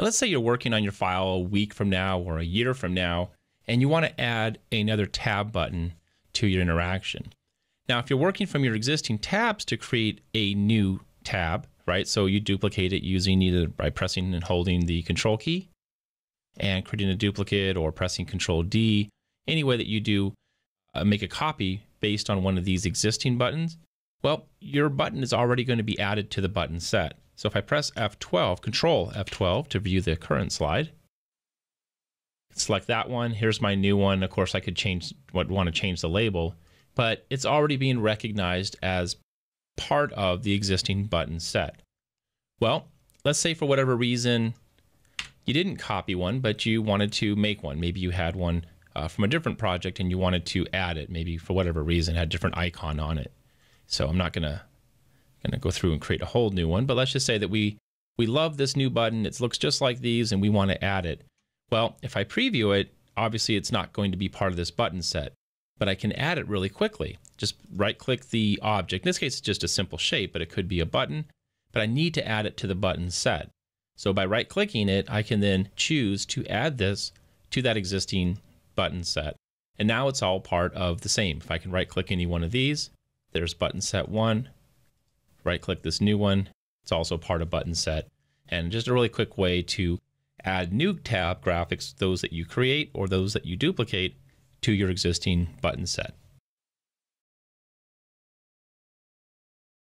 And let's say you're working on your file a week from now or a year from now, and you want to add another tab button to your interaction. Now, if you're working from your existing tabs to create a new tab, right? So you duplicate it using either by pressing and holding the control key and creating a duplicate or pressing control D. Any way that you do uh, make a copy based on one of these existing buttons, well, your button is already going to be added to the button set. So if I press F12, Control F12 to view the current slide, select that one. Here's my new one. Of course, I could change what want to change the label, but it's already being recognized as part of the existing button set. Well, let's say for whatever reason you didn't copy one, but you wanted to make one. Maybe you had one uh, from a different project and you wanted to add it, maybe for whatever reason, had a different icon on it. So I'm not gonna gonna go through and create a whole new one, but let's just say that we we love this new button. It looks just like these and we want to add it. Well, if I preview it, obviously it's not going to be part of this button set, but I can add it really quickly. Just right click the object. In this case, it's just a simple shape, but it could be a button, but I need to add it to the button set. So by right clicking it, I can then choose to add this to that existing button set. And now it's all part of the same. If I can right click any one of these, there's button set one. Right click this new one. It's also part of button set. And just a really quick way to add new tab graphics, those that you create or those that you duplicate to your existing button set.